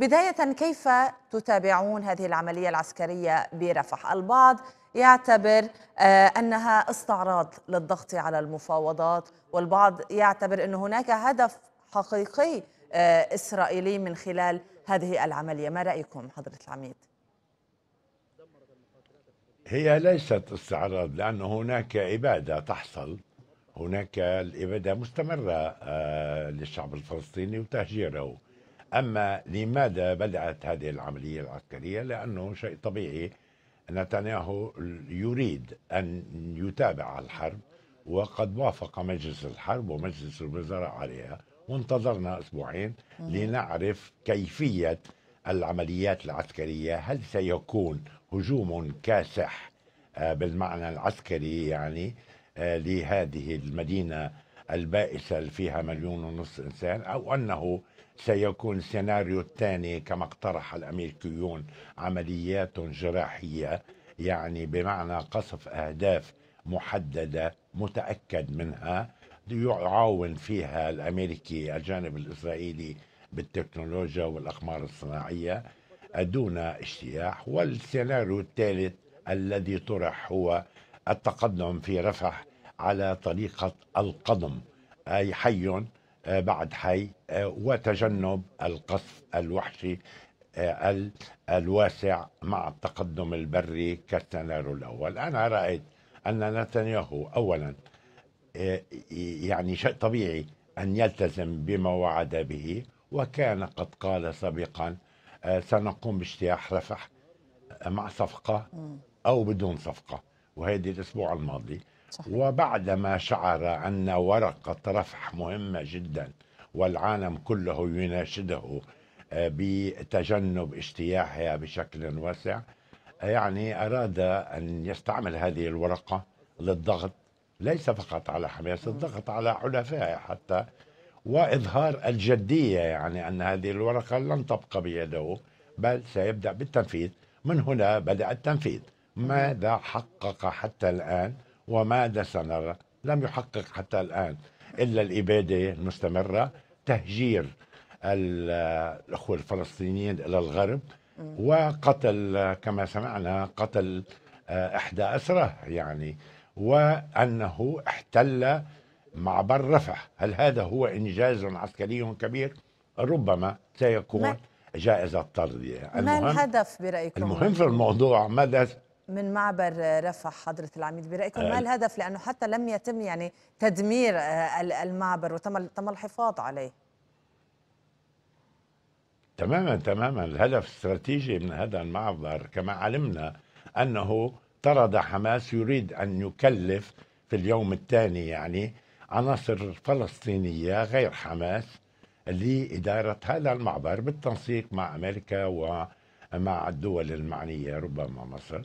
بداية كيف تتابعون هذه العملية العسكرية برفح؟ البعض يعتبر آه، أنها استعراض للضغط على المفاوضات والبعض يعتبر أن هناك هدف حقيقي آه، إسرائيلي من خلال هذه العملية ما رأيكم حضرة العميد؟ هي ليست استعراض لأن هناك إبادة تحصل هناك الإبادة مستمرة آه، للشعب الفلسطيني وتهجيره أما لماذا بدأت هذه العملية العسكرية لأنه شيء طبيعي نتنياهو يريد أن يتابع الحرب وقد وافق مجلس الحرب ومجلس الوزراء عليها وانتظرنا أسبوعين لنعرف كيفية العمليات العسكرية هل سيكون هجوم كاسح آه، بالمعنى العسكري يعني آه، لهذه المدينة البائسة اللي فيها مليون ونص إنسان أو أنه سيكون السيناريو الثاني كما اقترح الأمريكيون عمليات جراحية يعني بمعنى قصف أهداف محددة متأكد منها يعاون فيها الأمريكي الجانب الإسرائيلي بالتكنولوجيا والأقمار الصناعية دون اجتياح والسيناريو الثالث الذي طرح هو التقدم في رفح على طريقة القضم أي حي آه، بعد حي آه، وتجنب القصف الوحشي آه، الواسع مع التقدم البري كالسيناريو الأول أنا رأيت أن نتنياهو أولا يعني شيء طبيعي أن يلتزم بما وعد به وكان قد قال سابقا سنقوم باجتياح رفح مع صفقة أو بدون صفقة وهذه الأسبوع الماضي وبعدما شعر أن ورقة رفح مهمة جدا والعالم كله يناشده آه، بتجنب اجتياحها بشكل واسع آه، يعني أراد أن يستعمل هذه الورقة للضغط ليس فقط على حماس الضغط على حلفائه حتى وإظهار الجدية يعني أن هذه الورقة لن تبقى بيده بل سيبدأ بالتنفيذ من هنا بدأ التنفيذ ماذا حقق حتى الآن وماذا سنرى لم يحقق حتى الآن إلا الإبادة المستمرة تهجير الأخوة الفلسطينيين إلى الغرب وقتل كما سمعنا قتل آه، إحدى أسره يعني وأنه احتل معبر رفح هل هذا هو إنجاز عسكري كبير؟ ربما سيكون جائزة طردية المهم ما الهدف برأيكم؟ المهم في الموضوع ماذا من معبر رفح حضرة العميد برأيكم ما آه. الهدف لأنه حتى لم يتم يعني تدمير آه، المعبر وتم تم الحفاظ عليه تماما تماما الهدف استراتيجي من هذا المعبر كما علمنا أنه طرد حماس يريد أن يكلف في اليوم الثاني يعني عناصر فلسطينية غير حماس لإدارة هذا المعبر بالتنسيق مع أمريكا ومع الدول المعنية ربما مصر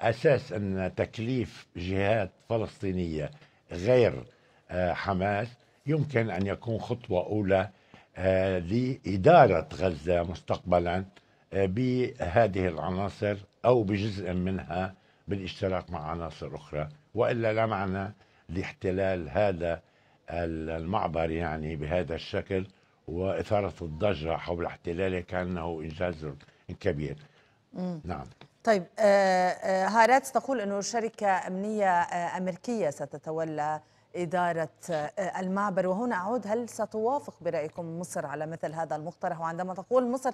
اساس ان تكليف جهات فلسطينيه غير آه، حماس يمكن ان يكون خطوه اولى آه، لاداره غزه مستقبلا آه، بهذه العناصر او بجزء منها بالاشتراك مع عناصر اخرى والا لا معنى لاحتلال هذا المعبر يعني بهذا الشكل واثاره الضجه حول احتلاله كانه انجاز كبير مم. نعم طيب آه، آه، هاراتس تقول أنه شركة أمنية آه، أمريكية ستتولى إدارة المعبر وهنا أعود هل ستوافق برأيكم مصر على مثل هذا المقترح وعندما تقول مصر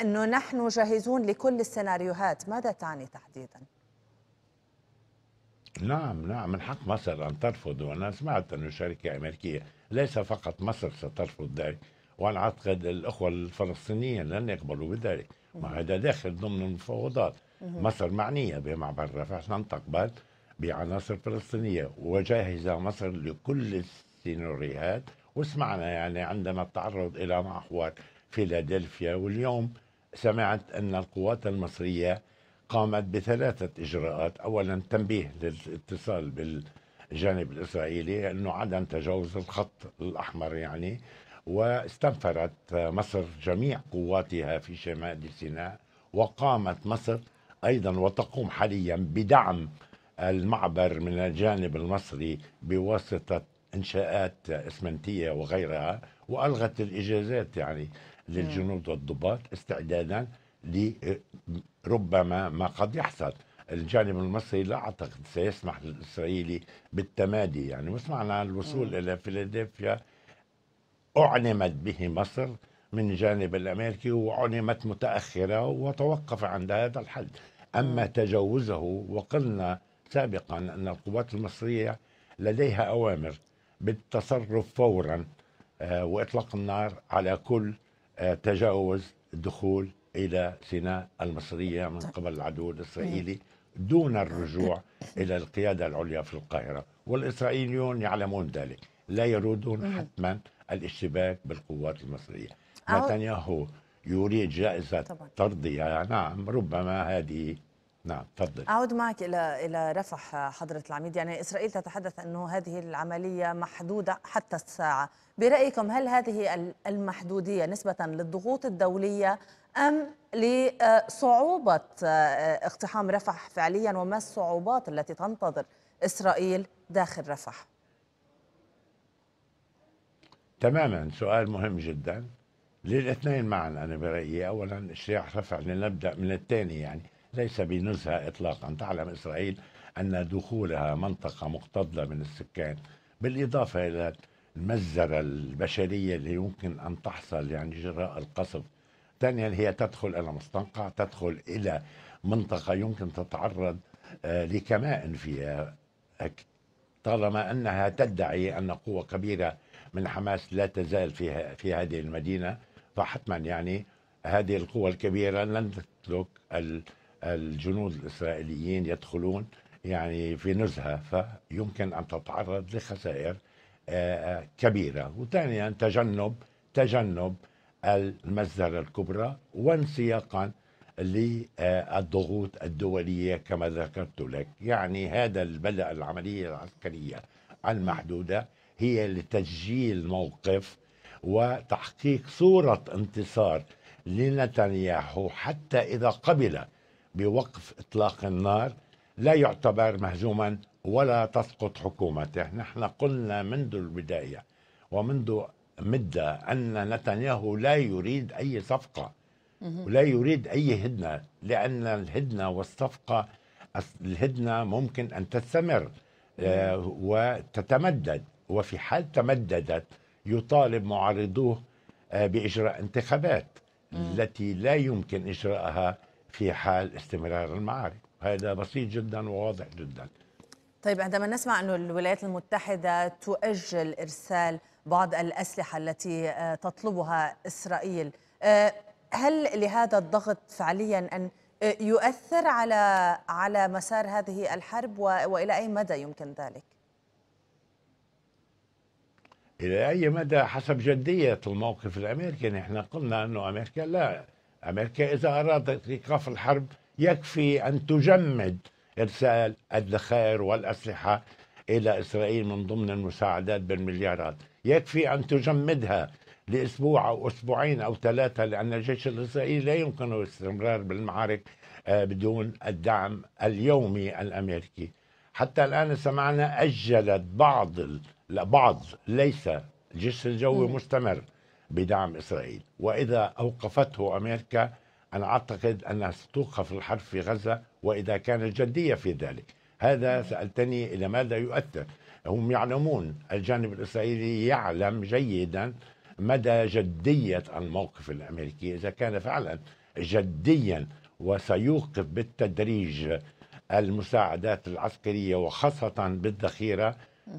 أنه نحن جاهزون لكل السيناريوهات ماذا تعني تحديدا؟ نعم نعم من حق مصر أن ترفض وأنا سمعت أنه شركة أمريكية ليس فقط مصر سترفض ذلك وأنا أعتقد الأخوة الفلسطينيين لن يقبلوا بذلك ما هذا داخل ضمن المفاوضات مصر معنية بمعبر رفح تقبل بعناصر فلسطينية وجاهزة مصر لكل السيناريوهات وسمعنا يعني عندما التعرض إلى محور فيلادلفيا واليوم سمعت أن القوات المصرية قامت بثلاثة إجراءات أولا تنبيه للاتصال بالجانب الإسرائيلي أنه عدم تجاوز الخط الأحمر يعني واستنفرت مصر جميع قواتها في شمال سيناء وقامت مصر أيضا وتقوم حاليا بدعم المعبر من الجانب المصري بواسطة إنشاءات إسمنتية وغيرها وألغت الإجازات يعني للجنود والضباط استعدادا لربما ما قد يحصل الجانب المصري لا أعتقد سيسمح للإسرائيلي بالتمادي يعني وسمعنا الوصول م. إلى فيلادلفيا اعلمت به مصر من جانب الأمريكي وعلمت متأخرة وتوقف عند هذا الحد أما تجاوزه وقلنا سابقا أن القوات المصرية لديها أوامر بالتصرف فورا آه، وإطلاق النار على كل آه، تجاوز دخول إلى سيناء المصرية من قبل العدو الإسرائيلي دون الرجوع إلى القيادة العليا في القاهرة والإسرائيليون يعلمون ذلك لا يريدون حتما الاشتباك بالقوات المصرية نتنياهو يريد جائزة طبعا. ترضية يعني نعم ربما هذه نعم تفضل أعود معك إلى إلى رفح حضرة العميد يعني إسرائيل تتحدث أنه هذه العملية محدودة حتى الساعة برأيكم هل هذه المحدودية نسبة للضغوط الدولية أم لصعوبة آه، اقتحام رفح فعليا وما الصعوبات التي تنتظر إسرائيل داخل رفح تماما سؤال مهم جدا للاثنين معا أنا برأيي أولا الشيخ رفع لنبدأ من الثاني يعني ليس بنزهة إطلاقا تعلم إسرائيل أن دخولها منطقة مقتضلة من السكان بالإضافة إلى المزرة البشرية اللي يمكن أن تحصل يعني جراء القصف ثانيا هي تدخل إلى مستنقع تدخل إلى منطقة يمكن تتعرض آه، لكمائن فيها طالما أنها تدعي أن قوة كبيرة من حماس لا تزال في, في هذه المدينة فحتما يعني هذه القوى الكبيرة لن تترك الجنود الإسرائيليين يدخلون يعني في نزهة فيمكن أن تتعرض لخسائر آه، آه، كبيرة وثانيا تجنب تجنب المسدرة الكبرى وانسياقا للضغوط الدولية كما ذكرت لك يعني هذا البلد العملية العسكرية المحدودة هي لتسجيل موقف وتحقيق صورة انتصار لنتنياهو حتى إذا قبل بوقف إطلاق النار لا يعتبر مهزوما ولا تسقط حكومته نحن قلنا منذ البداية ومنذ مدة أن نتنياهو لا يريد أي صفقة ولا يريد أي هدنة لأن الهدنة والصفقة الهدنة ممكن أن تستمر آه، وتتمدد وفي حال تمددت يطالب معارضوه آه، باجراء انتخابات التي لا يمكن اجراءها في حال استمرار المعارك هذا بسيط جدا وواضح جدا طيب عندما نسمع أن الولايات المتحدة تؤجل إرسال بعض الأسلحة التي آه، تطلبها إسرائيل آه، هل لهذا الضغط فعليا أن يؤثر على على مسار هذه الحرب وإلى أي مدى يمكن ذلك؟ الى اي مدى حسب جديه الموقف الامريكي احنا قلنا انه امريكا لا امريكا اذا ارادت ايقاف الحرب يكفي ان تجمد ارسال الذخائر والاسلحه الى اسرائيل من ضمن المساعدات بالمليارات يكفي ان تجمدها لاسبوع او اسبوعين او ثلاثه لان الجيش الاسرائيلي لا يمكنه الاستمرار بالمعارك آه، بدون الدعم اليومي الامريكي حتى الان سمعنا اجلت بعض لبعض ليس الجيش الجوي مستمر بدعم إسرائيل وإذا أوقفته أمريكا أنا أعتقد أنها ستوقف الحرب في غزة وإذا كانت جدية في ذلك هذا سألتني إلى ماذا يؤثر هم يعلمون الجانب الإسرائيلي يعلم جيدا مدى جدية الموقف الأمريكي إذا كان فعلا جديا وسيوقف بالتدريج المساعدات العسكرية وخاصة بالذخيرة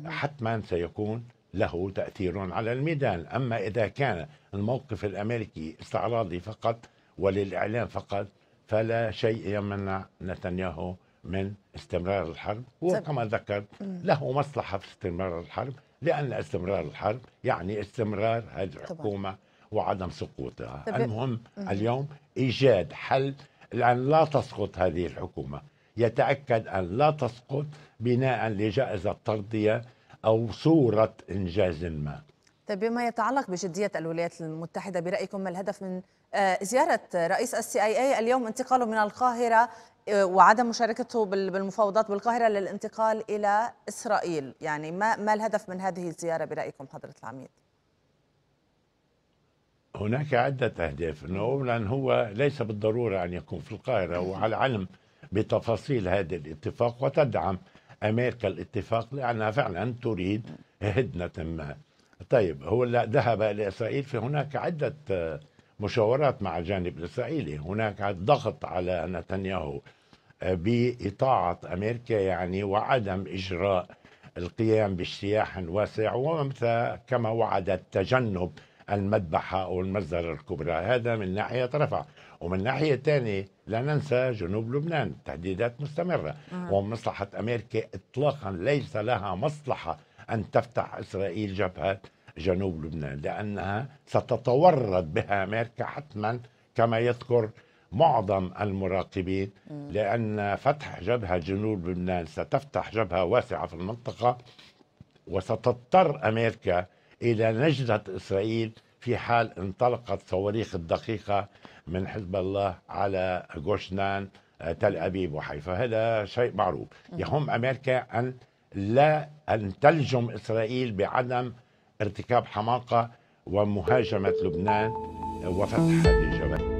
حتما سيكون له تأثير على الميدان أما إذا كان الموقف الأمريكي استعراضي فقط وللإعلام فقط فلا شيء يمنع نتنياهو من استمرار الحرب وكما طيب. ذكرت له مصلحة في استمرار الحرب لأن استمرار الحرب يعني استمرار هذه الحكومة وعدم سقوطها المهم اليوم إيجاد حل لأن لا تسقط هذه الحكومة يتأكد أن لا تسقط بناء لجائزة طردية أو صورة إنجاز ما طيب بما يتعلق بجدية الولايات المتحدة برأيكم ما الهدف من آه، زيارة رئيس السي اي اي اليوم انتقاله من القاهرة آه، وعدم مشاركته بالمفاوضات بالقاهرة للانتقال إلى إسرائيل يعني ما, ما الهدف من هذه الزيارة برأيكم حضرة العميد هناك عدة أهداف نعم، أنه أولا هو ليس بالضرورة أن يكون في القاهرة وعلى علم بتفاصيل هذا الاتفاق وتدعم امريكا الاتفاق لانها فعلا تريد هدنه ما. طيب هو ذهب الى اسرائيل هناك عده آه، مشاورات مع الجانب الاسرائيلي، هناك ضغط على نتنياهو آه، باطاعه امريكا يعني وعدم اجراء القيام باجتياح واسع ومثل كما وعدت تجنب المذبحة أو المزرعة الكبرى هذا من ناحية رفع ومن ناحية ثانية لا ننسى جنوب لبنان تهديدات مستمرة آه. ومصلحة أمريكا إطلاقا ليس لها مصلحة أن تفتح إسرائيل جبهة جنوب لبنان لأنها ستتورط بها أمريكا حتما كما يذكر معظم المراقبين لأن فتح جبهة جنوب لبنان ستفتح جبهة واسعة في المنطقة وستضطر أمريكا إلى نجدة إسرائيل في حال انطلقت صواريخ الدقيقة من حزب الله على جوشنان آه، تل أبيب وحيفا هذا شيء معروف يهم أمريكا أن لا أن تلجم إسرائيل بعدم ارتكاب حماقة ومهاجمة لبنان وفتح هذه الجبهة